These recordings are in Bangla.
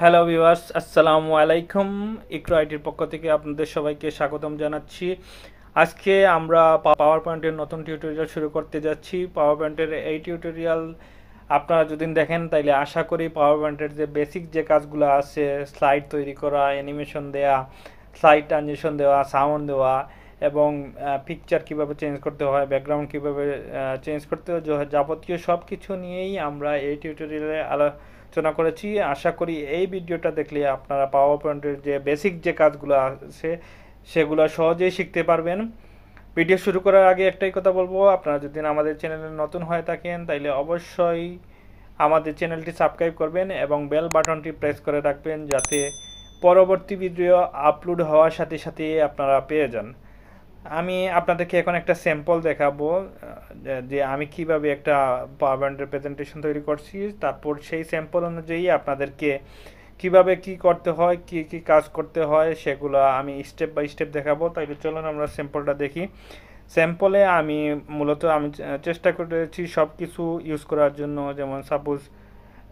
হ্যালো ভিউয়ার্স আসসালামু আলাইকুম ইক্রো ইকরাইটির পক্ষ থেকে আপনাদের সবাইকে স্বাগতম জানাচ্ছি আজকে আমরা পাওয়ার পয়েন্টের নতুন টিউটোরিয়াল শুরু করতে যাচ্ছি পাওয়ার পয়েন্টের এই টিউটোরিয়াল আপনারা যদি দেখেন তাইলে আশা করি পাওয়ার পয়েন্টের যে বেসিক যে কাজগুলো আছে স্লাইড তৈরি করা অ্যানিমেশন দেওয়া স্লাইড ট্রানজেকশন দেওয়া সাউন্ড দেওয়া এবং পিকচার কিভাবে চেঞ্জ করতে হয় ব্যাকগ্রাউন্ড কিভাবে চেঞ্জ করতে হয় যাবতীয় সব কিছু নিয়েই আমরা এই টিউটোরিয়ালে আলো আলোচনা করেছি আশা করি এই ভিডিওটা দেখলে আপনারা পাওয়ার পয়েন্টের যে বেসিক যে কাজগুলো আছে সেগুলো সহজেই শিখতে পারবেন ভিডিও শুরু করার আগে একটাই কথা বলবো আপনারা যদি আমাদের চ্যানেলে নতুন হয়ে থাকেন তাইলে অবশ্যই আমাদের চ্যানেলটি সাবস্ক্রাইব করবেন এবং বেল বাটনটি প্রেস করে রাখবেন যাতে পরবর্তী ভিডিও আপলোড হওয়ার সাথে সাথে আপনারা পেয়ে যান আমি আপনাদেরকে এখন একটা স্যাম্পল দেখাবো যে আমি কিভাবে একটা পাওয়ার পয়েন্ট প্রেজেন্টেশন তৈরি করছি তারপর সেই স্যাম্পল অনুযায়ী আপনাদেরকে কিভাবে কি করতে হয় কি কি কাজ করতে হয় সেগুলো আমি স্টেপ বাই স্টেপ দেখাবো তাই চলুন আমরা স্যাম্পলটা দেখি স্যাম্পলে আমি মূলত আমি চেষ্টা করেছি সব কিছু ইউজ করার জন্য যেমন সাপোজ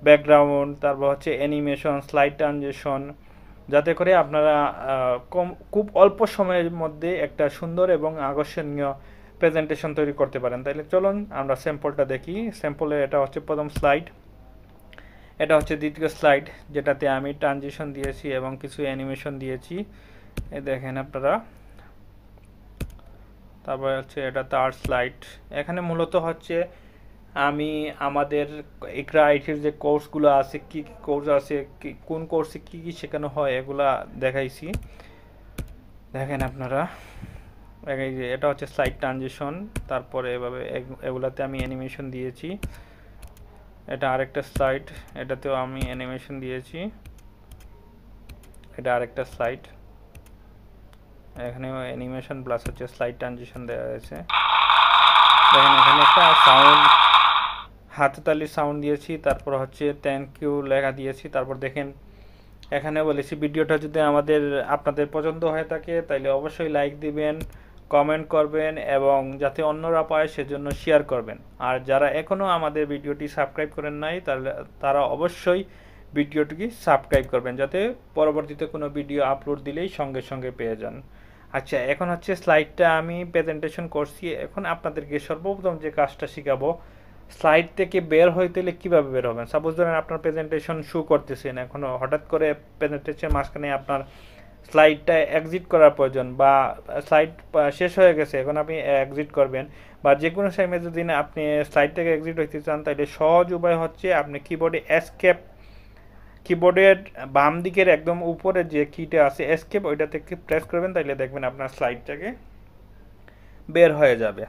ব্যাকগ্রাউন্ড তারপর হচ্ছে অ্যানিমেশন স্লাইড ট্রানজেশন যাতে করে আপনারা কম খুব অল্প সময়ের মধ্যে একটা সুন্দর এবং আকর্ষণীয় প্রেজেন্টেশন তৈরি করতে পারেন তাহলে চলুন আমরা স্যাম্পলটা দেখি স্যাম্পলের এটা হচ্ছে প্রথম স্লাইড এটা হচ্ছে দ্বিতীয় স্লাইড যেটাতে আমি ট্রানজিশন দিয়েছি এবং কিছু অ্যানিমেশন দিয়েছি এ দেখেন আপনারা তারপরে হচ্ছে এটা তার স্লাইড এখানে মূলত হচ্ছে আমি আমাদের একরা আইটির যে কোর্সগুলো আছে কি কী কোর্স আছে কোন কোর্সে কি কি শেখানো হয় এগুলা দেখাইছি দেখেন আপনারা এটা হচ্ছে স্লাইড ট্রানজেকশন তারপরে এভাবে এগুলাতে আমি অ্যানিমেশন দিয়েছি এটা আরেকটা স্লাইড এটাতেও আমি অ্যানিমেশন দিয়েছি এটা আরেকটা স্লাইড এখানেও অ্যানিমেশন প্লাস হচ্ছে স্লাইড ট্রানজেকশন দেওয়া হয়েছে দেখেন এখানে একটা সাউন্ড হাততালির সাউন্ড দিয়েছি তারপর হচ্ছে থ্যাংক ইউ লেখা দিয়েছি তারপর দেখেন এখানে বলেছি ভিডিওটা যদি আমাদের আপনাদের পছন্দ হয়ে থাকে তাহলে অবশ্যই লাইক দিবেন কমেন্ট করবেন এবং যাতে অন্যরা পায় সেজন্য শেয়ার করবেন আর যারা এখনও আমাদের ভিডিওটি সাবস্ক্রাইব করেন নাই তাহলে তারা অবশ্যই ভিডিওটিকে সাবস্ক্রাইব করবেন যাতে পরবর্তীতে কোনো ভিডিও আপলোড দিলেই সঙ্গে সঙ্গে পেয়ে যান আচ্ছা এখন হচ্ছে স্লাইডটা আমি প্রেজেন্টেশন করছি এখন আপনাদেরকে সর্বপ্রথম যে কাজটা শেখাবো স্লাইড থেকে বের হইতে হলে কীভাবে বের হবেন সাপোজ ধরেন আপনার প্রেজেন্টেশন শু করতেছেন এখনও হঠাৎ করে প্রেজেন্টেশন মাঝখানে আপনার স্লাইডটা এক্সিট করার প্রয়োজন বা স্লাইড শেষ হয়ে গেছে এখন আপনি এক্সিট করবেন বা যে কোনো টাইমে যদি আপনি স্লাইড থেকে এক্সিট হইতে চান তাহলে সহজ উপায় হচ্ছে আপনি কিবোর্ডে এসকেপ কিবোর্ডের বাম দিকের একদম উপরে যে কিটা আছে এসকেপ ওইটা থেকে প্রেস করবেন তাহলে দেখবেন আপনার স্লাইডটাকে বের হয়ে যাবে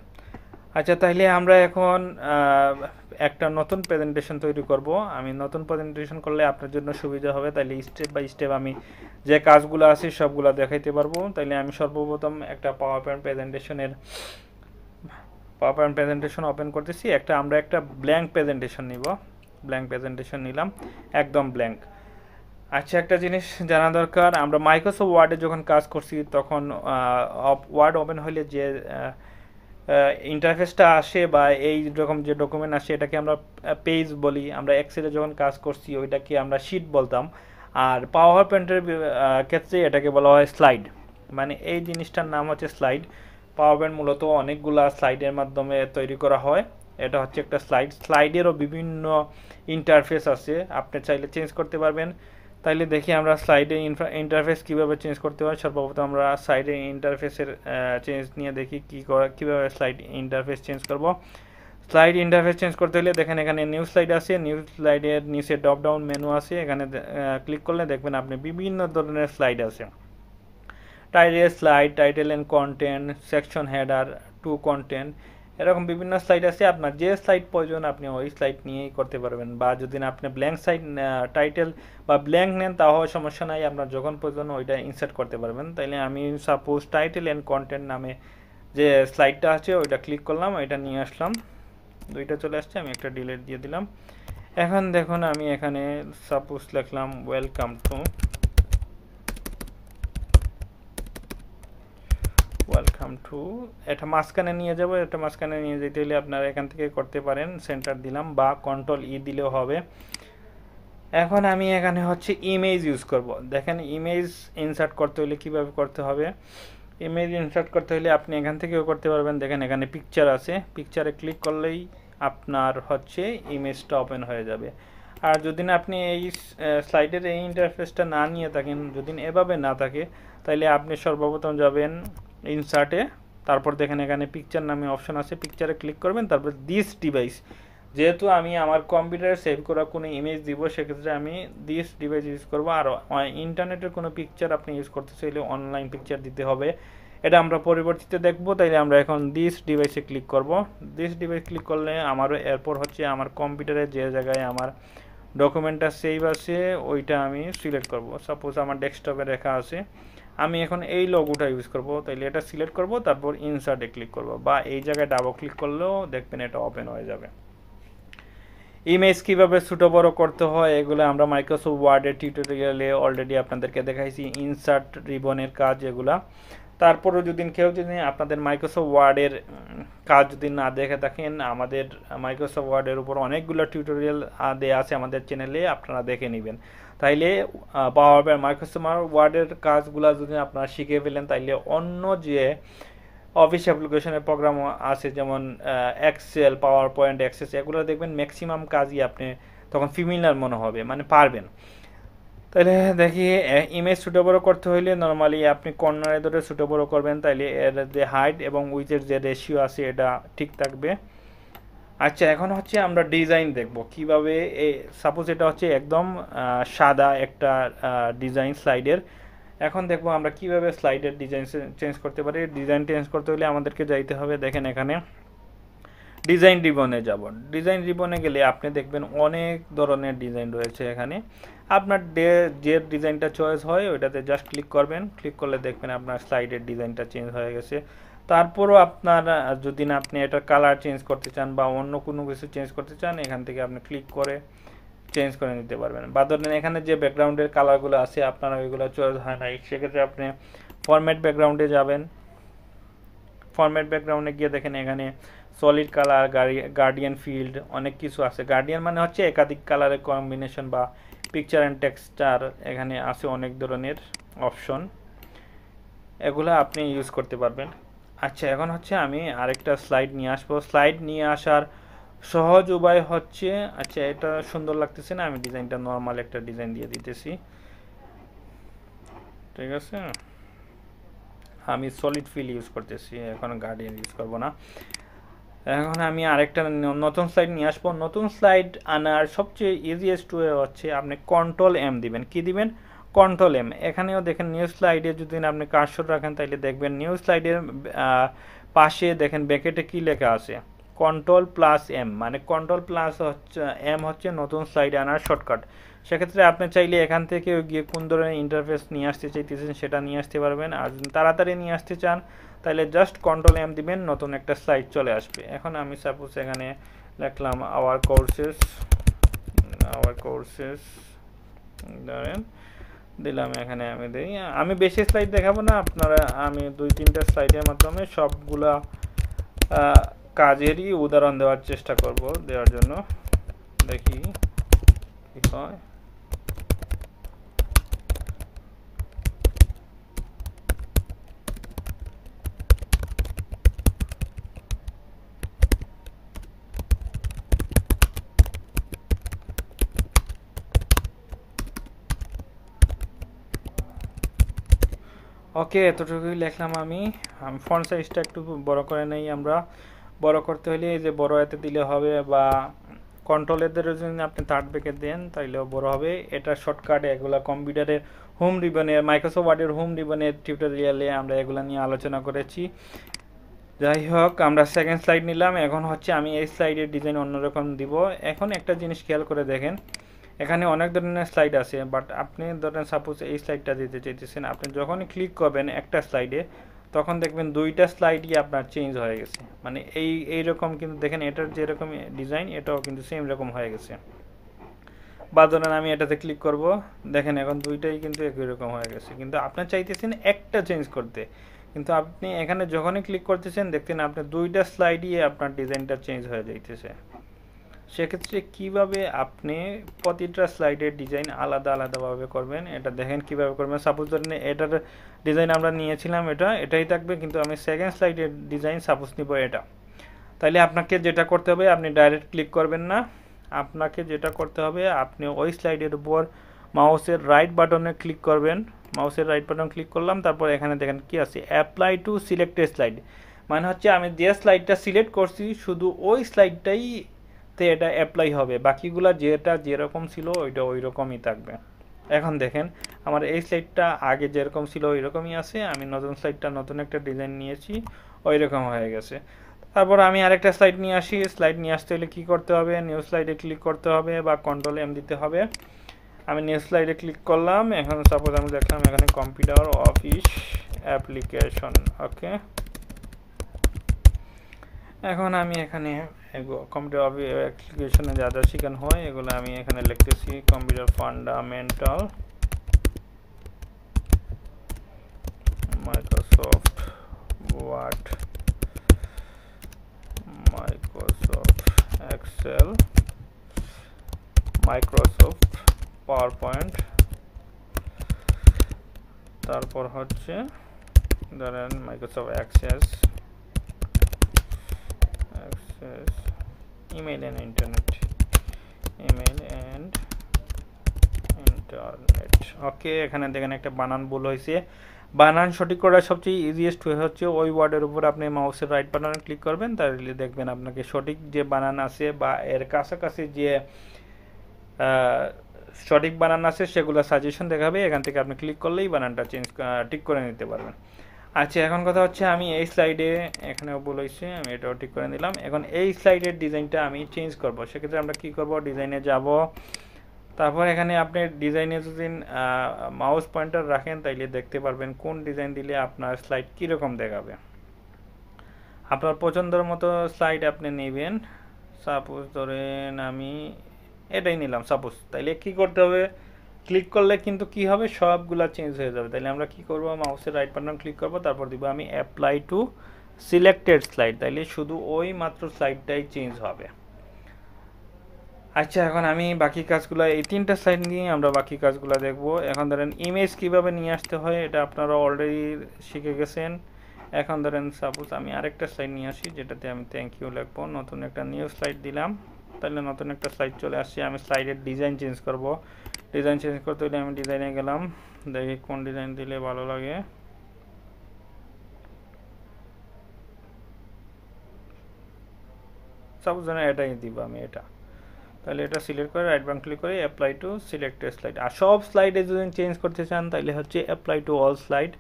আচ্ছা তাহলে আমরা এখন একটা নতুন প্রেজেন্টেশন তৈরি করব আমি নতুন প্রেজেন্টেশন করলে আপনার জন্য সুবিধা হবে তাহলে স্টেপ বাই স্টেপ আমি যে কাজগুলো আছে সবগুলো দেখাইতে পারবো তাহলে আমি সর্বপ্রথম একটা পাওয়ার পয়েন্ট প্রেজেন্টেশনের পাওয়ার পয়েন্ট প্রেজেন্টেশন ওপেন করতেছি একটা আমরা একটা ব্ল্যাঙ্ক প্রেজেন্টেশন নিব ব্ল্যাঙ্ক প্রেজেন্টেশন নিলাম একদম ব্ল্যাঙ্ক আচ্ছা একটা জিনিস জানা দরকার আমরা মাইক্রোসফট ওয়ার্ডে যখন কাজ করছি তখন ওয়ার্ড ওপেন হলে যে ইন্টারফেসটা আসে বা এই রকম যে ডকুমেন্ট আসে এটাকে আমরা পেজ বলি আমরা এক্সেলে যখন কাজ করছি ওইটাকে আমরা শিট বলতাম আর পাওয়ার পয়েন্টের ক্ষেত্রে এটাকে বলা হয় স্লাইড মানে এই জিনিসটার নাম হচ্ছে স্লাইড পাওয়ার পয়েন্ট মূলত অনেকগুলা স্লাইডের মাধ্যমে তৈরি করা হয় এটা হচ্ছে একটা স্লাইড স্লাইডেরও বিভিন্ন ইন্টারফেস আছে আপনি চাইলে চেঞ্জ করতে পারবেন তাইলে দেখি আমরা ইনফ্রা ইন্টারফেস কীভাবে চেঞ্জ করতে হয় সর্বপ্রথম আমরা সাইডে ইন্টারফেসের চেঞ্জ নিয়ে দেখি কী করা কীভাবে স্লাইড ইন্টারফেস চেঞ্জ করব স্লাইড ইন্টারফেস চেঞ্জ করতে হলে দেখেন এখানে নিউ স্লাইড আছে নিউ স্লাইডের নিচে ডপ ডাউন মেনু আছে এখানে ক্লিক করলে দেখবেন আপনি বিভিন্ন ধরনের স্লাইড আছে title slide title and content section header to content এরকম বিভিন্ন স্লাইড আছে আপনার যে স্লাইড প্রয়োজন আপনি ওই স্লাইড নিয়েই করতে পারবেন বা যদি আপনি ব্ল্যাঙ্ক সাইড টাইটেল বা ব্ল্যাঙ্ক নেন তাও সমস্যা নাই আপনার যখন প্রয়োজন ওইটা ইনসার্ট করতে পারবেন তাইলে আমি সাপোজ টাইটেল অ্যান্ড কন্টেন্ট নামে যে স্লাইডটা আছে ওইটা ক্লিক করলাম ওইটা নিয়ে আসলাম দুইটা চলে আসছে আমি একটা ডিলেট দিয়ে দিলাম এখন দেখুন আমি এখানে সাপোজ লিখলাম ওয়েলকাম টু ওয়েলকাম টু এটা মাঝখানে নিয়ে যাব এটা মাঝখানে নিয়ে যেতে হলে আপনারা এখান থেকে করতে পারেন সেন্টার দিলাম বা কন্ট্রোল ই e দিলেও হবে এখন আমি এখানে হচ্ছে ইমেজ ইউজ করব দেখেন ইমেজ ইনসার্ট করতে হলে কিভাবে করতে হবে ইমেজ ইনসার্ট করতে হলে আপনি এখান থেকেও করতে পারবেন দেখেন এখানে পিকচার আছে পিকচারে ক্লিক করলেই আপনার হচ্ছে ইমেজটা ওপেন হয়ে যাবে আর যদি না আপনি এই স্লাইডের এই ইন্টারফেসটা না নিয়ে থাকেন যদি এভাবে না থাকে তাহলে আপনি সর্বপ্রথম যাবেন ইনসার্টে তারপর দেখেন এখানে পিকচার নামে অপশন আছে পিকচারে ক্লিক করবেন তারপর দিস ডিভাইস যেহেতু আমি আমার কম্পিউটারে সেভ করা কোনো ইমেজ দিব সেক্ষেত্রে আমি দিস ডিভাইস ইউজ করবো আর ইন্টারনেটের কোনো পিকচার আপনি ইউজ করতে চাইলে অনলাইন পিকচার দিতে হবে এটা আমরা পরিবর্তিতে দেখবো তাইলে আমরা এখন দিস ডিভাইসে ক্লিক করব দিস ডিভাইস ক্লিক করলে আমারও এরপর হচ্ছে আমার কম্পিউটারে যে জায়গায় আমার ডকুমেন্টটা সেভ আছে ওইটা আমি সিলেক্ট করব সাপোজ আমার ডেস্কটপে রেখা আছে আমি এখন এই লোগোটা ইউজ করব তাইলে এটা সিলেক্ট করব তারপর ইনসার্টে ক্লিক করব বা এই জায়গায় ডাবল ক্লিক করলেও দেখবেন এটা ওপেন হয়ে যাবে ইমেজ কিভাবে ছোটো বড় করতে হয় এগুলো আমরা মাইক্রোসফট ওয়ার্ডের টিউটোরিয়ালে অলরেডি আপনাদেরকে দেখাইছি ইনসার্ট রিবনের কাজ এগুলা তারপরও যদি কেউ যদি আপনাদের মাইক্রোসফট ওয়ার্ডের কাজ যদি না দেখে থাকেন আমাদের মাইক্রোসফট ওয়ার্ডের উপর অনেকগুলো টিউটোরিয়াল দেওয়া আছে আমাদের চ্যানেলে আপনারা দেখে নেবেন তাইলে পাওয়ার বিআই মাইক্রোসমার ওয়ার্ডের কাজগুলো যদি আপনারা শিখে ফেলেন তাইলে অন্য যে অফিস অ্যাপ্লিকেশনের প্রোগ্রাম আছে যেমন এক্সেল পাওয়ার পয়েন্ট অ্যাক্সেস এগুলো দেখবেন ম্যাক্সিমাম কাজই আপনি তখন ফিমিলার মনে হবে মানে পারবেন তাহলে দেখি ইমেজ ছোটো বড়ো করতে হইলে নর্মালি আপনি কর্নারে ধরে ছোটো বড়ো করবেন তাইলে এর যে হাইট এবং উইথের যে রেশিও আছে এটা ঠিক থাকবে আচ্ছা এখন হচ্ছে আমরা ডিজাইন দেখব কিভাবে সাপোজ এটা হচ্ছে একদম সাদা একটা ডিজাইন স্লাইডের এখন দেখব আমরা কিভাবে স্লাইডের ডিজাইন চেঞ্জ করতে পারি ডিজাইন চেঞ্জ করতে হলে আমাদেরকে যাইতে হবে দেখেন এখানে ডিজাইন রিবনে যাব ডিজাইন রিবনে গেলে আপনি দেখবেন অনেক ধরনের ডিজাইন রয়েছে এখানে আপনার যে ডিজাইনটা চয়েস হয় ওইটাতে জাস্ট ক্লিক করবেন ক্লিক করলে দেখবেন আপনার স্লাইডের ডিজাইনটা চেঞ্জ হয়ে গেছে তারপরও আপনার যদি না আপনি এটা কালার চেঞ্জ করতে চান বা অন্য কোনো কিছু চেঞ্জ করতে চান এখান থেকে আপনি ক্লিক করে চেঞ্জ করে নিতে পারবেন বা ধরেন এখানে যে ব্যাকগ্রাউন্ডের কালারগুলো আছে আপনারা ওইগুলো চয়েস হয় না সেক্ষেত্রে আপনি ফরম্যাট ব্যাকগ্রাউন্ডে যাবেন ফরম্যাট ব্যাকগ্রাউন্ডে গিয়ে দেখেন এখানে সলিড কালার গার্ডিয়ান ফিল্ড অনেক কিছু আছে গার্ডিয়ান মানে হচ্ছে একাধিক কালারের কম্বিনেশন বা পিকচার অ্যান্ড টেক্সচার এখানে আছে অনেক ধরনের অপশন এগুলো আপনি ইউজ করতে পারবেন আচ্ছা এখন হচ্ছে আমি আরেকটা স্লাইড নিয়ে আসবো স্লাইড নিয়ে আসার সহজ উপায় হচ্ছে আচ্ছা এটা সুন্দর লাগতেছে না আমি ডিজাইনটা নর্মাল একটা ডিজাইন দিয়ে দিতেছি ঠিক আছে আমি সলিড ফিল ইউজ করতেছি এখন গার্ডিয়ান ইউজ করব না এখন আমি আরেকটা নতুন স্লাইড নিয়ে আসবো নতুন স্লাইড আনার সবচেয়ে ইজিয়েস্ট ওয়ে হচ্ছে আপনি কন্ট্রোল এম দিবেন কি দিবেন কন্ট্রোল এম এখানেও দেখেন নিউ স্লাইডে যদি আপনি কার্সর রাখেন তাহলে দেখবেন নিউ স্লাইডের পাশে দেখেন ব্যাকেটে কি লেখা আছে কন্ট্রোল প্লাস এম মানে কন্ট্রোল প্লাস হচ্ছে এম হচ্ছে নতুন স্লাইড আনার শর্টকাট সেক্ষেত্রে আপনি চাইলে এখান থেকে গিয়ে কোন ধরনের ইন্টারফেস নিয়ে আসতে চাইতেছেন সেটা নিয়ে আসতে পারবেন আর তাড়াতাড়ি নিয়ে আসতে চান তাহলে জাস্ট কন্ট্রোল এম দিবেন নতুন একটা স্লাইড চলে আসবে এখন আমি সাপোজ এখানে লিখলাম আওয়ার কোর্সেস আওয়ার কোর্সেস ধরেন দিলাম এখানে আমি দিই আমি বেশি স্লাইড দেখাবো না আপনারা আমি দুই তিনটা স্লাইডের মাধ্যমে সবগুলা কাজেরই উদাহরণ দেওয়ার চেষ্টা করব দেওয়ার জন্য দেখি কি হয় ওকে এতটুকুই লিখলাম আমি আমি ফন্ট সাইজটা একটু বড় করে নেই আমরা বড় করতে হলে এই যে বড় এতে দিলে হবে বা কন্ট্রোলের যদি আপনি থার্ড ব্যাকে দেন তাইলেও বড় হবে এটা শর্টকাট এগুলা কম্পিউটারের হোম রিবনের মাইক্রোসফট ওয়ার্ডের হোম রিবনের টিপটা দিয়ে আমরা এগুলো নিয়ে আলোচনা করেছি যাই হোক আমরা সেকেন্ড স্লাইড নিলাম এখন হচ্ছে আমি এই স্লাইডের ডিজাইন অন্যরকম দিব এখন একটা জিনিস খেয়াল করে দেখেন এখানে অনেক ধরনের স্লাইড আছে বাট আপনি ধরেন সাপোজ এই স্লাইডটা দিতে চাইতেছেন আপনি যখন ক্লিক করবেন একটা স্লাইডে তখন দেখবেন দুইটা স্লাইডই আপনার চেঞ্জ হয়ে গেছে মানে এই এইরকম কিন্তু দেখেন এটার যেরকম ডিজাইন এটাও কিন্তু সেম রকম হয়ে গেছে বা ধরেন আমি এটাতে ক্লিক করব দেখেন এখন দুইটাই কিন্তু একই রকম হয়ে গেছে কিন্তু আপনার চাইতেছেন একটা চেঞ্জ করতে কিন্তু আপনি এখানে যখনই ক্লিক করতেছেন দেখতেন আপনি দুইটা স্লাইডই আপনার ডিজাইনটা চেঞ্জ হয়ে যাইতেছে সেক্ষেত্রে কিভাবে আপনি প্রতিটা স্লাইডের ডিজাইন আলাদা আলাদাভাবে করবেন এটা দেখেন কিভাবে করবেন সাপোজ ধরেন এটার ডিজাইন আমরা নিয়েছিলাম এটা এটাই থাকবে কিন্তু আমি সেকেন্ড স্লাইডের ডিজাইন সাপোজ নিব এটা তাহলে আপনাকে যেটা করতে হবে আপনি ডাইরেক্ট ক্লিক করবেন না আপনাকে যেটা করতে হবে আপনি ওই স্লাইডের উপর মাউসের রাইট বাটনে ক্লিক করবেন মাউসের রাইট বাটন ক্লিক করলাম তারপর এখানে দেখেন কি আছে অ্যাপ্লাই টু সিলেক্টেড স্লাইড মানে হচ্ছে আমি যে স্লাইডটা সিলেক্ট করছি শুধু ওই স্লাইডটাই তে এটা অ্যাপ্লাই হবে বাকিগুলো যেটা যেরকম ছিল ওইটা ওই রকমই থাকবে এখন দেখেন আমার এই স্লাইডটা আগে যেরকম ছিল ওই রকমই আছে আমি নতুন স্লাইডটা নতুন একটা ডিজাইন নিয়েছি ওই রকম হয়ে গেছে তারপর আমি আরেকটা স্লাইড নিয়ে আসি স্লাইড নিয়ে আসতে হলে কী করতে হবে নিউ স্লাইডে ক্লিক করতে হবে বা কন্ট্রোল এম দিতে হবে আমি নিউ স্লাইডে ক্লিক করলাম এখন সাপোজ আমি দেখলাম এখানে কম্পিউটার অফিস অ্যাপ্লিকেশন ওকে এখন আমি এখানে এগো কম্পিউটার অ্যাপ্লিকেশনে ज्यादा सीखेंगे। তাহলে আমি এখানে লিখতেছি computer fundamental Microsoft word Microsoft excel Microsoft power point তারপর হচ্ছে ধরেন Microsoft access is uh, email and internet email and internet okay এখানে দেখেন একটা বানান ভুল হয়েছে বানান সঠিক করার সবচেয়ে ইজিয়েস্ট ওয়ে হচ্ছে ওই ওয়ার্ডের উপর আপনি মাউসের রাইট বাটনে ক্লিক করবেন তাহলে দেখবেন আপনাকে সঠিক যে বানান আছে বা এর কাছাকাছি যে সঠিক বানান আছে সেগুলো সাজেশন দেখাবে এখান থেকে আপনি ক্লিক করলেই বানানটা চেঞ্জ ঠিক করে নিতে পারবেন আচ্ছা এখন কথা হচ্ছে আমি এই স্লাইডে এখানে বলেছি আমি এটাও ঠিক করে নিলাম এখন এই স্লাইডের ডিজাইনটা আমি চেঞ্জ করব সেক্ষেত্রে আমরা কি করব ডিজাইনে যাব তারপর এখানে আপনি ডিজাইনে যদি মাউস পয়েন্টার রাখেন তাইলে দেখতে পারবেন কোন ডিজাইন দিলে আপনার স্লাইড কীরকম দেখাবে আপনার পছন্দের মতো স্লাইড আপনি নেবেন সাপোজ ধরেন আমি এটাই নিলাম সাপোজ তাইলে কি করতে হবে ক্লিক করলে কিন্তু কি হবে সবগুলা চেঞ্জ হয়ে যাবে তাহলে আমরা কি করব মাউসের রাইট বাটন ক্লিক করব তারপর দিব আমি অ্যাপ্লাই টু সিলেক্টেড স্লাইড তাইলে শুধু ওই মাত্র স্লাইডটাই চেঞ্জ হবে আচ্ছা এখন আমি বাকি কাজগুলো এই তিনটা স্লাইড নিয়ে আমরা বাকি কাজগুলো দেখব এখন ধরেন ইমেজ কিভাবে নিয়ে আসতে হয় এটা আপনারা অলরেডি শিখে গেছেন এখন ধরেন সাপোজ আমি আরেকটা স্লাইড নিয়ে আসি যেটাতে আমি থ্যাংক ইউ লিখবো নতুন একটা নিউ স্লাইড দিলাম তাহলে নতুন একটা স্লাইড চলে আসছি আমি স্লাইডের ডিজাইন চেঞ্জ করব ডিজাইন চেঞ্জ করতে হলে আমি ডিজাইনে গেলাম দেখি কোন ডিজাইন দিলে ভালো লাগে সাপোজ যেন এটাই দিব আমি এটা তাহলে এটা সিলেক্ট করে রাইট বাম ক্লিক করে অ্যাপ্লাই টু সিলেক্টেড স্লাইড আর সব স্লাইডে যদি চেঞ্জ করতে চান তাহলে হচ্ছে অ্যাপ্লাই টু অল স্লাইড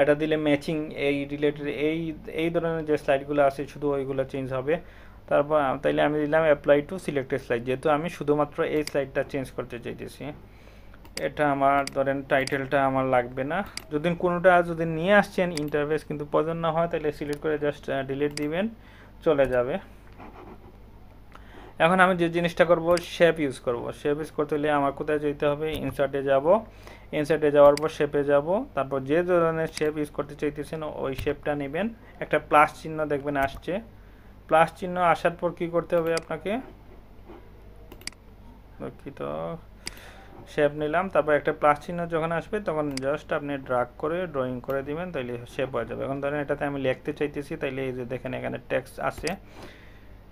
এটা দিলে ম্যাচিং এই রিলেটেড এই এই ধরনের যে স্লাইডগুলো আছে শুধু ওইগুলো চেঞ্জ হবে তারপর তাইলে আমি দিলাম অ্যাপ্লাই টু সিলেক্টেড স্লাইড যেহেতু আমি শুধুমাত্র এই স্লাইডটা চেঞ্জ করতে চাইতেছি এটা আমার ধরেন টাইটেলটা আমার লাগবে না যদি কোনোটা যদি নিয়ে আসছেন ইন্টারভেস কিন্তু পছন্দ না হয় তাহলে সিলেক্ট করে জাস্ট ডিলিট দিবেন চলে যাবে এখন আমি যে জিনিসটা করব শেপ ইউজ করব শেপ ইউজ করতে হলে আমার কোথায় যেতে হবে ইনসার্টে যাব ইনসার্টে যাওয়ার পর শেপে যাব তারপর যে ধরনের শেপ ইউজ করতে চাইতেছেন ওই শেপটা নেবেন একটা প্লাস চিহ্ন দেখবেন আসছে প্লাস চিহ্ন আসার পর কি করতে হবে আপনাকে দুঃখিত শেপ নিলাম তারপর একটা প্লাস চিহ্ন যখন আসবে তখন জাস্ট আপনি ড্রাগ করে ড্রয়িং করে দিবেন তাইলে শেপ হয়ে যাবে এখন ধরেন এটাতে আমি লিখতে চাইতেছি তাইলে এই যে দেখেন এখানে ট্যাক্স আছে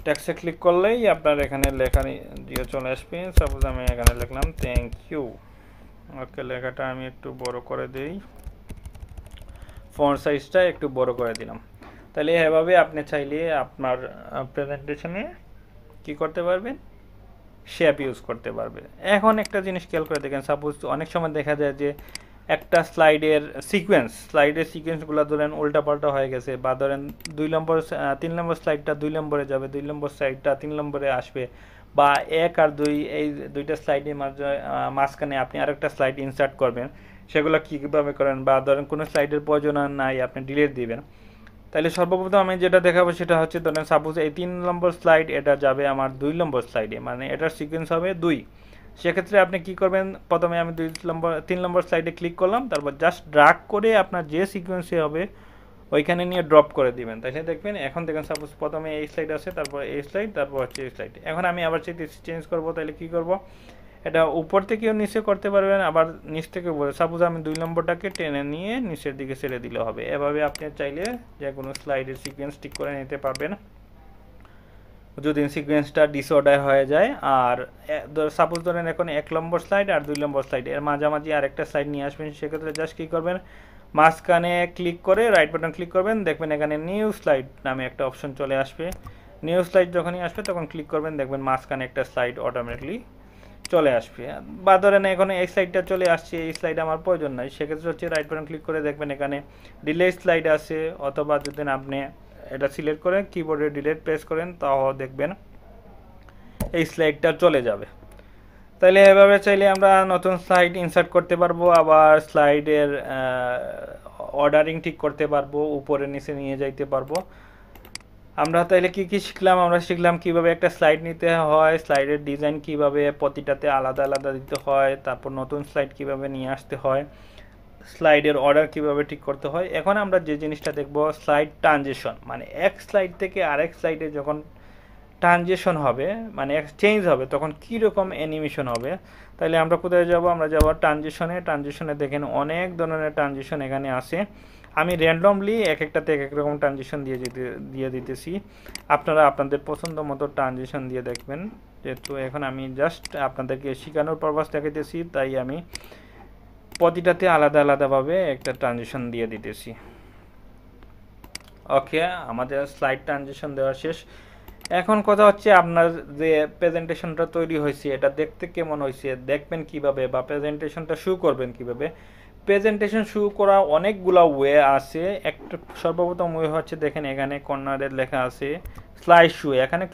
ট্যাক্সে ক্লিক করলেই আপনার এখানে লেখা দিয়ে চলে আসবে সাপোজ আমি এখানে লিখলাম থ্যাংক ইউ ওকে লেখাটা আমি একটু বড় করে দিই ফন্ট সাইজটা একটু বড় করে দিলাম তাহলে এভাবে আপনি চাইলে আপনার প্রেজেন্টেশনে কি করতে পারবেন শেপ ইউজ করতে পারবে এখন একটা জিনিস খেয়াল করে দেখেন সাপোজ অনেক সময় দেখা যায় যে একটা স্লাইডের সিকোয়েন্স স্লাইডের সিকোয়েন্সগুলো ধরেন উল্টাপাল্টা হয়ে গেছে বা ধরেন দুই নম্বর তিন নম্বর স্লাইডটা দুই নম্বরে যাবে দুই নম্বর স্লাইডটা তিন নম্বরে আসবে বা এক আর দুই এই দুইটা স্লাইডের মাঝখানে আপনি আরেকটা স্লাইড ইনসার্ট করবেন সেগুলো কীভাবে করেন বা ধরেন কোনো স্লাইডের প্রয়োজন নাই আপনি ডিলেট দিবেন তাহলে সর্বপ্রথম আমি যেটা দেখাবো সেটা হচ্ছে ধরেন সাপোজ এই তিন নম্বর স্লাইড এটা যাবে আমার দুই নম্বর স্লাইডে মানে এটার সিকোয়েন্স হবে দুই সেক্ষেত্রে আপনি কি করবেন প্রথমে আমি দুই নম্বর তিন নম্বর স্লাইডে ক্লিক করলাম তারপর জাস্ট ড্রাগ করে আপনার যে সিকোয়েন্সে হবে ওইখানে নিয়ে ড্রপ করে দিবেন তাহলে দেখবেন এখন দেখেন সাপোজ প্রথমে এই স্লাইড আছে তারপর এই স্লাইড তারপর হচ্ছে এই স্লাইড এখন আমি আবার সেটি চেঞ্জ করবো তাহলে কী করব এটা উপর থেকেও নিচে করতে পারবেন আবার নিচ থেকে বলে সাপোজ আমি দুই নম্বরটাকে টেনে নিয়ে নিচের দিকে ছেড়ে দিলে হবে এভাবে আপনি চাইলে যে কোনো স্লাইডের সিকোয়েন্স ঠিক করে নিতে পারবেন যদি সিকোয়েন্সটা ডিসঅর্ডার হয়ে যায় আর সাপোজ ধরেন এখন এক নম্বর স্লাইড আর দুই নম্বর স্লাইড এর মাঝামাঝি আরেকটা স্লাইড নিয়ে আসবেন সেক্ষেত্রে জাস্ট কী করবেন মাঝখানে ক্লিক করে রাইট বাটন ক্লিক করবেন দেখবেন এখানে নিউ স্লাইড নামে একটা অপশন চলে আসবে নিউ স্লাইড যখনই আসবে তখন ক্লিক করবেন দেখবেন মাঝখানে একটা স্লাইড অটোমেটিকলি চলে আসবে বা ধরেন এখন এই স্লাইডটা চলে আসছে এই স্লাইড আমার প্রয়োজন নাই সেক্ষেত্রে হচ্ছে রাইট বাটন ক্লিক করে দেখবেন এখানে ডিলে স্লাইড আছে অথবা যদি আপনি এটা সিলেক্ট করেন কিবোর্ডে ডিলেট প্রেস করেন তাও দেখবেন এই স্লাইডটা চলে যাবে তাহলে এভাবে চাইলে আমরা নতুন স্লাইড ইনসার্ট করতে পারবো আবার স্লাইডের অর্ডারিং ঠিক করতে পারবো উপরে নিচে নিয়ে যাইতে পারবো আমরা তাহলে কি কি শিখলাম আমরা শিখলাম কিভাবে একটা স্লাইড নিতে হয় স্লাইডের ডিজাইন কিভাবে প্রতিটাতে আলাদা আলাদা দিতে হয় তারপর নতুন স্লাইড কিভাবে নিয়ে আসতে হয় স্লাইডের অর্ডার কিভাবে ঠিক করতে হয় এখন আমরা যে জিনিসটা দেখব স্লাইড ট্রানজেকশন মানে এক স্লাইড থেকে আরেক স্লাইডে যখন ট্রানজেকশন হবে মানে এক্সচেঞ্জ হবে তখন কি রকম অ্যানিমেশন হবে তাহলে আমরা কোথায় যাব আমরা যাব ট্রানজেকশনে ট্রানজেকশনে দেখেন অনেক ধরনের ট্রানজেকশন এখানে আছে আমি র্যান্ডমলি এক একটাতে এক এক রকম ট্রানজেকশন দিয়ে দিতে দিয়ে দিতেছি আপনারা আপনাদের পছন্দ মতো ট্রানজেকশন দিয়ে দেখবেন যেহেতু এখন আমি জাস্ট আপনাদেরকে শেখানোর পারপাস দেখাইতেছি তাই আমি প্রতিটাতে আলাদা আলাদাভাবে একটা ট্রানজেকশন দিয়ে দিতেছি ওকে আমাদের স্লাইড ট্রানজেকশন দেওয়া শেষ এখন কথা হচ্ছে আপনার যে প্রেজেন্টেশনটা তৈরি হয়েছে এটা দেখতে কেমন হয়েছে দেখবেন কিভাবে বা প্রেজেন্টেশনটা শুরু করবেন কিভাবে প্রেজেন্টেশন শুরু করা অনেকগুলা ওয়ে আছে একটা সর্বপ্রথম ওয়ে হচ্ছে দেখেন এখানে কর্নারের লেখা আছে স্লাইড শু এখানে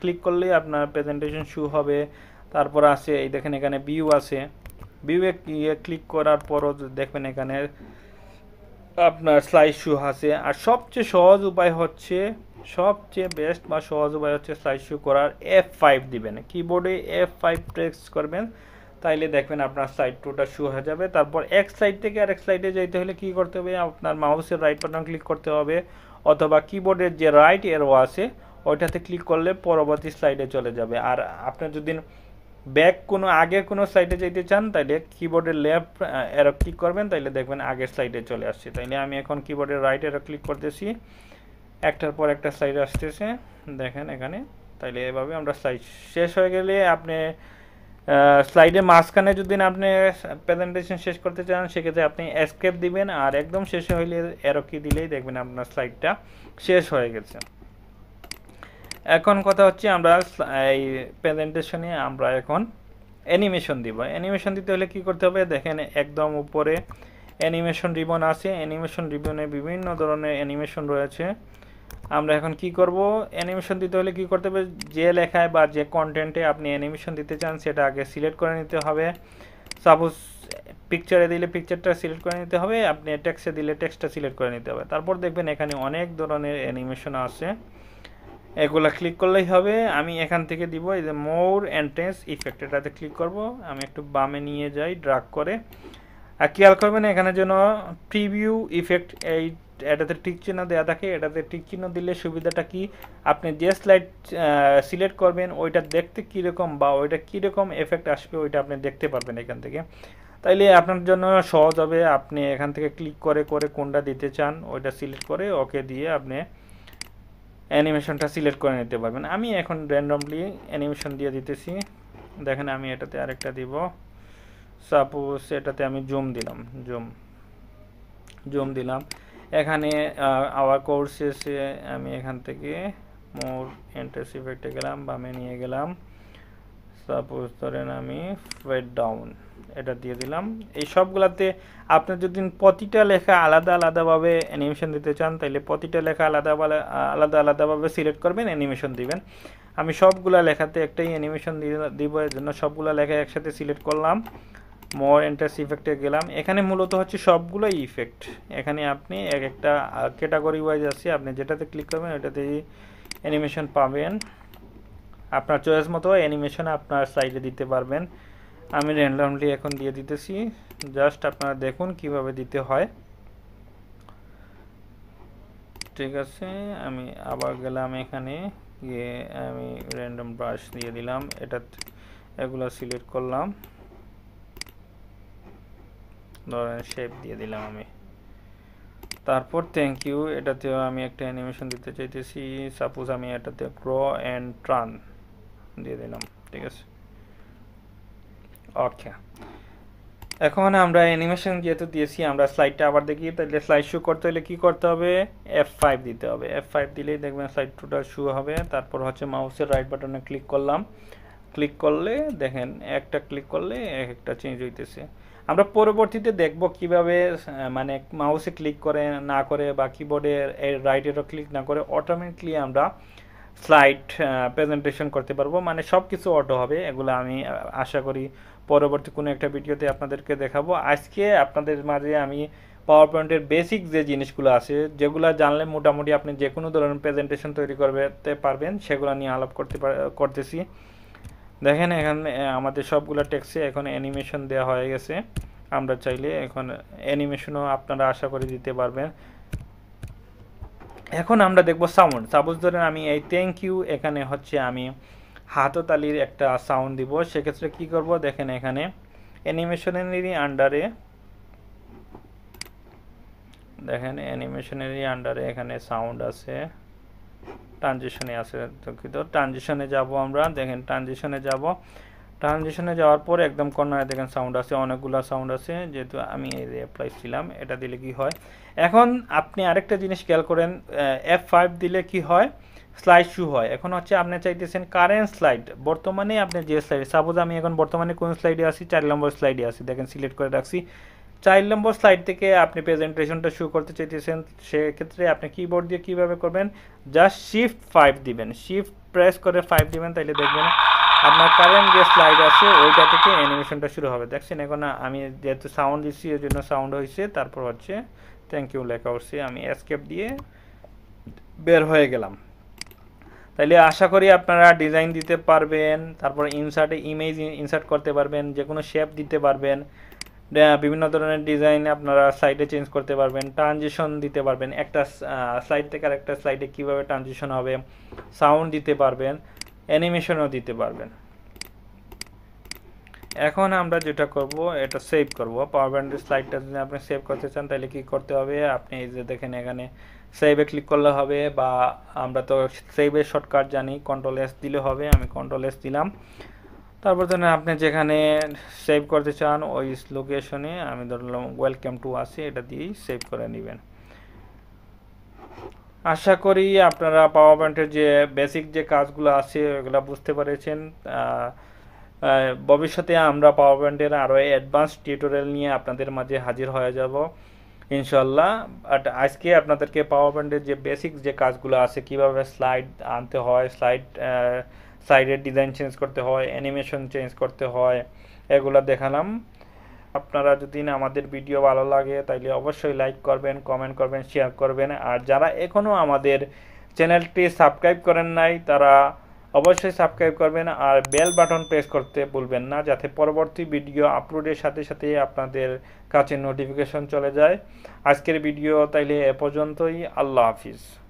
ক্লিক করলেই আপনার প্রেজেন্টেশন শু হবে তারপর আছে এই দেখেন এখানে ভিউ আছে ভিউয়ে ক্লিক করার পরও দেখবেন এখানে আপনার স্লাইড শু আছে আর সবচেয়ে সহজ উপায় হচ্ছে সবচেয়ে বেস্ট বা সহজ উপায় হচ্ছে শু করার এফ ফাইভ দিবেন কিবোর্ডে এফ ফাইভ প্রেস করবেন তাইলে দেখবেন আপনার সাইড টুটা শু হয়ে যাবে তারপর এক সাইড থেকে আরেক সাইডে যেতে হলে কি করতে হবে আপনার মাউসের রাইট বাটন ক্লিক করতে হবে অথবা কিবোর্ডের যে রাইট এরো আছে ওইটাতে ক্লিক করলে পরবর্তী স্লাইডে চলে যাবে আর আপনার যদি ব্যাক কোনো আগে কোনো সাইডে যেতে চান তাইলে কিবোর্ডের লেফট এরো ক্লিক করবেন তাইলে দেখবেন আগের সাইডে চলে আসছে তাইলে আমি এখন কিবোর্ডের রাইট এরো ক্লিক করতেছি একটার পর একটা সাইজ আসতেছে দেখেন এখানে তাইলে এভাবে আমরা সাইজ শেষ হয়ে গেলে আপনি স্লাইডের মাঝখানে যদি আপনি প্রেজেন্টেশন শেষ করতে চান সেক্ষেত্রে আপনি এসকেপ দিবেন আর একদম শেষ হইলে এরো কি দিলেই দেখবেন আপনার স্লাইডটা শেষ হয়ে গেছে এখন কথা হচ্ছে আমরা এই প্রেজেন্টেশনে আমরা এখন অ্যানিমেশন দিব অ্যানিমেশন দিতে হলে কি করতে হবে দেখেন একদম উপরে অ্যানিমেশন রিবন আছে অ্যানিমেশন রিবনে বিভিন্ন ধরনের অ্যানিমেশন রয়েছে আমরা এখন কি করব অ্যানিমেশন দিতে হলে কি করতে হবে যে লেখায় বা যে কন্টেন্টে আপনি অ্যানিমেশন দিতে চান সেটা আগে সিলেক্ট করে নিতে হবে সাপোজ পিকচারে দিলে পিকচারটা সিলেক্ট করে নিতে হবে আপনি টেক্সটে দিলে টেক্সটটা সিলেক্ট করে নিতে হবে তারপর দেখবেন এখানে অনেক ধরনের অ্যানিমেশন আছে এগুলা ক্লিক করলেই হবে আমি এখান থেকে দিব এই যে মোর এন্ট্রেন্স ইফেক্ট এটাতে ক্লিক করব আমি একটু বামে নিয়ে যাই ড্রাগ করে আর খেয়াল করবেন এখানে যেন প্রিভিউ ইফেক্ট এই এটাতে টিক চিহ্ন দেওয়া থাকে এটাতে টিক চিহ্ন দিলে সুবিধাটা কি আপনি যে স্লাইড সিলেক্ট করবেন ওইটা দেখতে কীরকম বা ওইটা কীরকম এফেক্ট আসবে ওইটা আপনি দেখতে পারবেন এখান থেকে তাইলে আপনার জন্য সহজ হবে আপনি এখান থেকে ক্লিক করে করে কোনটা দিতে চান ওইটা সিলেক্ট করে ওকে দিয়ে আপনি অ্যানিমেশনটা সিলেক্ট করে নিতে পারবেন আমি এখন র্যান্ডমলি অ্যানিমেশন দিয়ে দিতেছি দেখেন আমি এটাতে আরেকটা দিব সাপোজ এটাতে আমি জুম দিলাম জুম জুম দিলাম এখানে আওয়ার কোর্সেসে আমি এখান থেকে মোর ইন্টারেস্ট ইফেক্টে গেলাম বামে নিয়ে গেলাম সাপোজ ধরেন আমি ফেড ডাউন এটা দিয়ে দিলাম এই সবগুলাতে আপনার যদি প্রতিটা লেখা আলাদা আলাদাভাবে অ্যানিমেশন দিতে চান তাহলে প্রতিটা লেখা আলাদা আলাদা আলাদাভাবে সিলেক্ট করবেন অ্যানিমেশন দিবেন আমি সবগুলা লেখাতে একটাই অ্যানিমেশন দিব এর জন্য সবগুলা লেখা একসাথে সিলেক্ট করলাম মোর এন্টার্স ইফেক্টে গেলাম এখানে মূলত হচ্ছে সবগুলোই ইফেক্ট এখানে আপনি এক একটা ক্যাটাগরি ওয়াইজ আছে আপনি যেটাতে ক্লিক করবেন ওইটাতে অ্যানিমেশন পাবেন আপনার চয়েস মতো অ্যানিমেশন আপনার সাইডে দিতে পারবেন আমি র্যান্ডামলি এখন দিয়ে দিতেছি জাস্ট আপনারা দেখুন কিভাবে দিতে হয় ঠিক আছে আমি আবার গেলাম এখানে গিয়ে আমি র্যান্ডম ব্রাশ দিয়ে দিলাম এটা এগুলো সিলেক্ট করলাম ধরেন শেপ দিয়ে দিলাম আমি তারপর থ্যাংক ইউ এটাতেও আমি একটা অ্যানিমেশন দিতে চাইতেছি সাপোজ আমি এটাতে ক্র অ্যান্ড ট্রান দিয়ে দিলাম ঠিক আছে ওকে এখন আমরা অ্যানিমেশন যেহেতু দিয়েছি আমরা স্লাইডটা আবার দেখি তাহলে স্লাইড শু করতে হলে কি করতে হবে এফ ফাইভ দিতে হবে এফ ফাইভ দিলেই দেখবেন স্লাইড টুটা শু হবে তারপর হচ্ছে মাউসের রাইট বাটনে ক্লিক করলাম ক্লিক করলে দেখেন একটা ক্লিক করলে এক একটা চেঞ্জ হইতেছে আমরা পরবর্তীতে দেখব কিভাবে মানে মাউসে ক্লিক করে না করে বা কিবোর্ডে রাইট এরও ক্লিক না করে অটোমেটিকলি আমরা স্লাইড প্রেজেন্টেশন করতে পারবো মানে সব কিছু অটো হবে এগুলো আমি আশা করি পরবর্তী কোনো একটা ভিডিওতে আপনাদেরকে দেখাবো আজকে আপনাদের মাঝে আমি পাওয়ার পয়েন্টের বেসিক যে জিনিসগুলো আছে যেগুলো জানলে মোটামুটি আপনি যে কোনো ধরনের প্রেজেন্টেশন তৈরি করতে পারবেন সেগুলো নিয়ে আলাপ করতে করতেছি দেখেন এখানে আমাদের সবগুলো ট্যাক্সি এখন অ্যানিমেশন দেওয়া হয়ে গেছে আমরা চাইলে এখন অ্যানিমেশনও আপনারা আশা করে দিতে পারবেন এখন আমরা দেখব সাউন্ড সাপোজ ধরেন আমি এই থ্যাংক ইউ এখানে হচ্ছে আমি হাততালির একটা সাউন্ড দিব সেক্ষেত্রে কি করব দেখেন এখানে অ্যানিমেশনেরই আন্ডারে দেখেন অ্যানিমেশনেরই আন্ডারে এখানে সাউন্ড আছে ট্রানজিশনে আছে দুঃখিত ট্রানজিশনে যাব আমরা দেখেন ট্রানজিশনে যাব ট্রানজিশনে যাওয়ার পর একদম কর্নারে দেখেন সাউন্ড আছে অনেকগুলো সাউন্ড আছে যেহেতু আমি এই যে অ্যাপ্লাই ছিলাম এটা দিলে কি হয় এখন আপনি আরেকটা জিনিস খেয়াল করেন এফ ফাইভ দিলে কি হয় স্লাইড শু হয় এখন হচ্ছে আপনি চাইতেছেন কারেন্ট স্লাইড বর্তমানে আপনি যে স্লাইড সাপোজ আমি এখন বর্তমানে কোন স্লাইডে আছি চার নম্বর স্লাইডে আছি দেখেন সিলেক্ট করে রাখছি চার নম্বর স্লাইড থেকে আপনি প্রেজেন্টেশনটা শুরু করতে চাইতেছেন সেক্ষেত্রে আপনি কিবোর্ড দিয়ে কিভাবে করবেন জাস্ট শিফট ফাইভ দিবেন শিফট প্রেস করে ফাইভ দিবেন তাইলে দেখবেন আপনার কারেন্ট যে স্লাইড আছে ওইটা থেকে অ্যানিমেশনটা শুরু হবে দেখছেন এখন আমি যেহেতু সাউন্ড দিচ্ছি এর জন্য সাউন্ড হয়েছে তারপর হচ্ছে থ্যাংক ইউ লেখা উঠছে আমি এসকেপ দিয়ে বের হয়ে গেলাম তাইলে আশা করি আপনারা ডিজাইন দিতে পারবেন তারপর ইনসার্টে ইমেজ ইনসার্ট করতে পারবেন যে কোনো শেপ দিতে পারবেন বিভিন্ন ধরনের ডিজাইন আপনারা সাইডে চেঞ্জ করতে পারবেন ট্রানজিশন দিতে পারবেন একটা সাইড থেকে আর একটা সাইডে কীভাবে ট্রানজিশন হবে সাউন্ড দিতে পারবেন অ্যানিমেশনও দিতে পারবেন এখন আমরা যেটা করব এটা সেভ করব পাওয়ার ব্যান্ডের স্লাইডটা যদি আপনি সেভ করতে চান তাহলে কি করতে হবে আপনি এই যে দেখেন এখানে সেভে ক্লিক করলে হবে বা আমরা তো সেভের শর্টকাট জানি কন্ট্রোল এস দিলে হবে আমি কন্ট্রোল এস দিলাম তারপর ধরেন আপনি যেখানে সেভ করতে চান ওই লোকেশনে আমি ধরলাম ওয়েলকাম টু আসি এটা দিয়েই সেভ করে নেবেন আশা করি আপনারা পাওয়ার পয়েন্টের যে বেসিক যে কাজগুলো আছে ওগুলো বুঝতে পেরেছেন ভবিষ্যতে আমরা পাওয়ার পয়েন্টের আরও অ্যাডভান্স টিউটোরিয়াল নিয়ে আপনাদের মাঝে হাজির হয়ে যাব ইনশাল্লাহ বাট আজকে আপনাদেরকে পাওয়ার পয়েন্টের যে বেসিক যে কাজগুলো আছে কিভাবে স্লাইড আনতে হয় স্লাইড সাইডের ডিজাইন চেঞ্জ করতে হয় অ্যানিমেশন চেঞ্জ করতে হয় এগুলো দেখালাম আপনারা যদি আমাদের ভিডিও ভালো লাগে তাইলে অবশ্যই লাইক করবেন কমেন্ট করবেন শেয়ার করবেন আর যারা এখনও আমাদের চ্যানেলটি সাবস্ক্রাইব করেন নাই তারা অবশ্যই সাবস্ক্রাইব করবেন আর বেল বাটন প্রেস করতে ভুলবেন না যাতে পরবর্তী ভিডিও আপলোডের সাথে সাথে আপনাদের কাছে নোটিফিকেশন চলে যায় আজকের ভিডিও তাইলে এ পর্যন্তই আল্লাহ হাফিজ